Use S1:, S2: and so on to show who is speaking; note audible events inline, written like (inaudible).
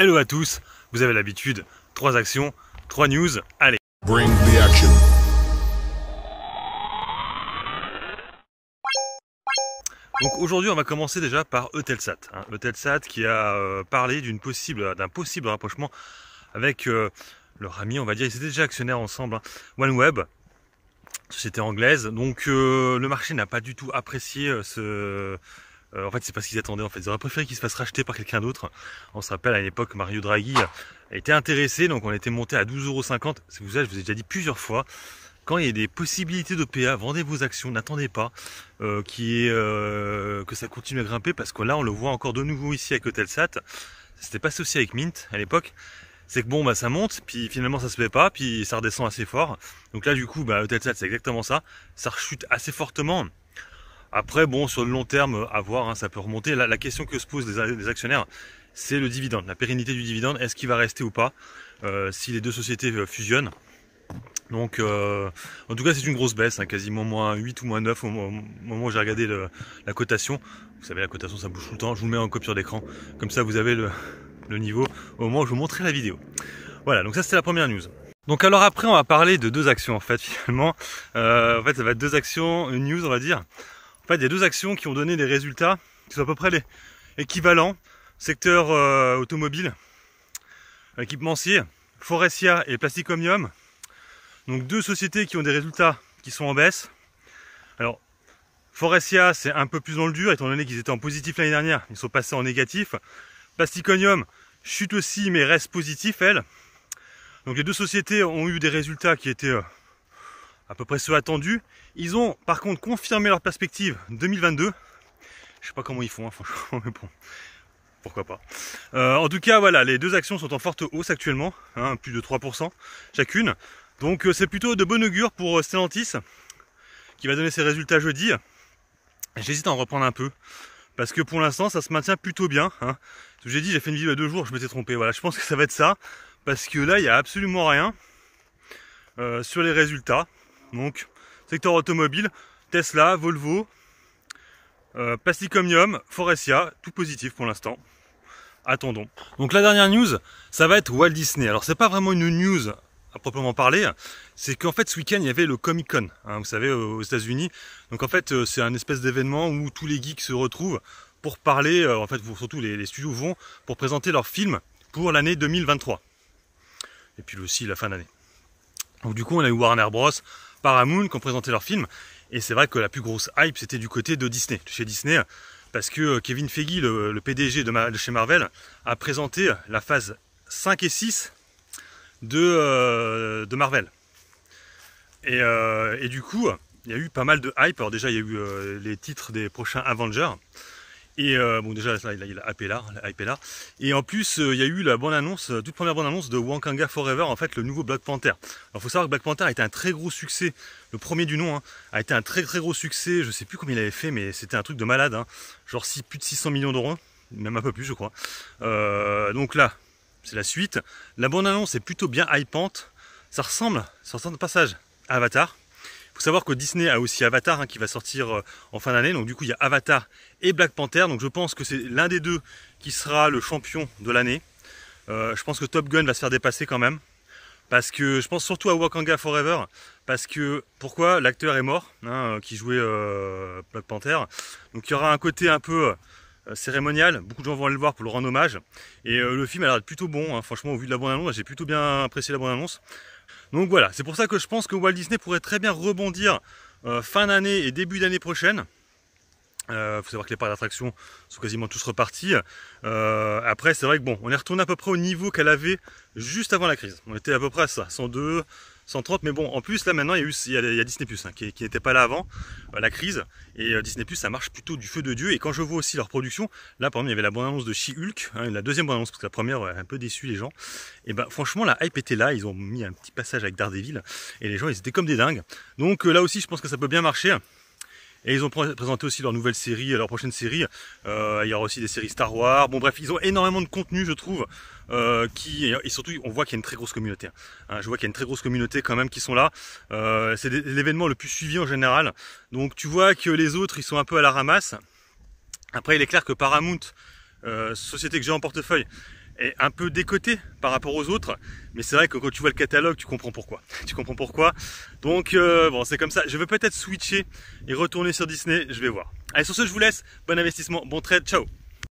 S1: Hello à tous, vous avez l'habitude, 3 actions, 3 news, allez. Donc aujourd'hui, on va commencer déjà par Eutelsat. Hein. Eutelsat qui a euh, parlé d'une possible, d'un possible rapprochement avec euh, leur ami, on va dire. Ils étaient déjà actionnaires ensemble. Hein. OneWeb, société anglaise. Donc euh, le marché n'a pas du tout apprécié ce, euh, en fait, c'est pas ce qu'ils attendaient. En fait, ils auraient préféré qu'il se fasse racheter par quelqu'un d'autre. On se rappelle à l'époque, Mario Draghi euh, était intéressé, donc on était monté à 12,50€. C'est vous ça, je vous ai déjà dit plusieurs fois. Quand il y a des possibilités d'OPA, vendez vos actions, n'attendez pas euh, que ça continue à grimper parce que là, on le voit encore de nouveau ici avec Hotelsat. C'était pas associé avec Mint à l'époque c'est que bon bah ça monte, puis finalement ça se fait pas, puis ça redescend assez fort. Donc là du coup bah Hotelsat c'est exactement ça, ça rechute assez fortement. Après, bon, sur le long terme, à voir, hein, ça peut remonter. La, question que se posent les, actionnaires, c'est le dividende, la pérennité du dividende, est-ce qu'il va rester ou pas euh, si les deux sociétés euh, fusionnent donc, euh, en tout cas, c'est une grosse baisse, hein, quasiment moins 8 ou moins 9 au, moment où j'ai regardé la cotation. Vous savez, la cotation, ça bouge tout le temps. Je vous le mets en copie d'écran. Comme ça, vous avez le, niveau au moment où je vous montrerai la vidéo. Voilà, donc ça, c'était la première news. Donc alors après, on va parler de deux actions, en fait, (laughs) finalement. en fait, ça va être deux actions, une news, on va dire fait, il y a deux actions qui ont donné des résultats qui sont à peu près les équivalents. Secteur euh, automobile, équipementier, Forestia et Plasticomium. Donc deux sociétés qui ont des résultats qui sont en baisse. Alors, Forestia, c'est un peu plus dans le dur, étant donné qu'ils étaient en positif l'année dernière, ils sont passés en négatif. Plasticonium chute aussi, mais reste positif, elle. Donc les deux sociétés ont eu des résultats qui étaient euh, à peu près ceux attendus. Ils ont par contre confirmé leur perspective 2022. Je sais pas comment ils font, hein, (laughs) franchement, mais bon, pourquoi pas. Euh, en tout cas, voilà, les deux actions sont en forte hausse actuellement, hein, plus de 3% chacune. Donc euh, c'est plutôt de bon augure pour euh, Stellantis, qui va donner ses résultats jeudi. J'hésite à en reprendre un peu, parce que pour l'instant, ça se maintient plutôt bien. Hein. J'ai dit, j'ai fait une vidéo il deux jours, je m'étais trompé. Voilà, je pense que ça va être ça, parce que là, il n'y a absolument rien. sur les résultats. Donc, secteur automobile, Tesla, Volvo, euh, Plasticomium, Forestia, tout positif pour l'instant. Attendons. Donc la dernière news, ça va être Walt Disney. Alors c'est pas vraiment une news à proprement parler, c'est qu'en fait ce week-end il y avait le Comic Con, hein, vous savez euh, aux États-Unis. Donc en fait euh, c'est un espèce d'événement où tous les geeks se retrouvent pour parler, euh, en fait surtout les, les studios vont pour présenter leurs films pour l'année 2023. Et puis aussi la fin d'année. Donc du coup on a eu Warner Bros, Paramount qui ont présenté leur film. Et c'est vrai que la plus grosse hype, c'était du côté de Disney, chez Disney, parce que euh, Kevin Feige, le, PDG de, chez Marvel, a présenté la phase 5 et 6 euh, de, Marvel. Euh, et, du coup, il y a eu pas mal de hype. Alors déjà, il y a eu les titres des prochains Avengers. Et euh, bon, déjà, il a, Et en plus, euh, il y a eu la bonne annonce, euh, toute première bonne annonce de Wankanga Forever, en fait, le nouveau Black Panther. Alors, faut savoir que Black Panther a été un très gros succès. Le premier du nom hein, a été un très très gros succès. Je sais plus combien il avait fait, mais c'était un truc de malade. Hein. Genre plus de 600 millions d'euros, même un peu plus, je crois. donc là, c'est la suite. La bonne annonce est plutôt bien hypante. Ça ressemble, ça ressemble de passage à Avatar faut savoir que Disney a aussi Avatar hein, qui va sortir euh, en fin d'année. Donc du coup, il y a Avatar et Black Panther. Donc je pense que c'est l'un des deux qui sera le champion de l'année. Euh, je pense que Top Gun va se faire dépasser quand même. Parce que je pense surtout à Wakanga Forever. Parce que pourquoi l'acteur est mort, hein, euh, qui jouait Black Panther. Donc il y aura un côté un peu cérémonial. Beaucoup de gens vont aller le voir pour le rendre hommage. Et le film a l'air plutôt bon. Hein. Franchement, au vu de la bande annonce, j'ai plutôt bien apprécié la bande annonce. Donc voilà, c'est pour ça que je pense que Walt Disney pourrait très bien rebondir euh, fin d'année et début d'année prochaine. Il euh, faut savoir que les parcs d'attraction sont quasiment tous repartis. Euh, après, c'est vrai que bon, on est retourné à peu près au niveau qu'elle avait juste avant la crise. On était à peu près à ça, 102, 130, mais bon, en plus, là maintenant, il y a, Disney Plus hein, qui, n'était pas là avant euh, la crise. Et euh, Disney Plus, ça marche plutôt du feu de Dieu. Et quand je vois aussi leur production, là par exemple, il y avait la bonne annonce de She-Hulk, hein, la deuxième bonne annonce parce que la première a un peu déçu les gens. Et ben franchement, la hype était là. Ils ont mis un petit passage avec Daredevil et les gens, ils étaient comme des dingues. Donc euh, là aussi, je pense que ça peut bien marcher. Et ils ont présenté aussi leur nouvelle série, leur prochaine série. Euh, il y aura aussi des séries Star Wars. Bon bref, ils ont énormément de contenu, je trouve. Euh, et surtout, on voit qu'il y a une très grosse communauté. Hein. Hein, je vois qu'il y a une très grosse communauté quand même qui sont là. Euh, c'est l'événement le plus suivi en général. Donc tu vois que les autres, ils sont un peu à la ramasse. Après, il est clair que Paramount, société que j'ai en portefeuille, est un peu décoté par rapport aux autres, mais c'est vrai que quand tu vois le catalogue, tu comprends pourquoi. Tu comprends pourquoi. Donc euh, bon, c'est comme ça. Je vais peut-être switcher et retourner sur Disney, je vais voir. Allez, sur ce, je vous laisse. Bon investissement, bon trade, ciao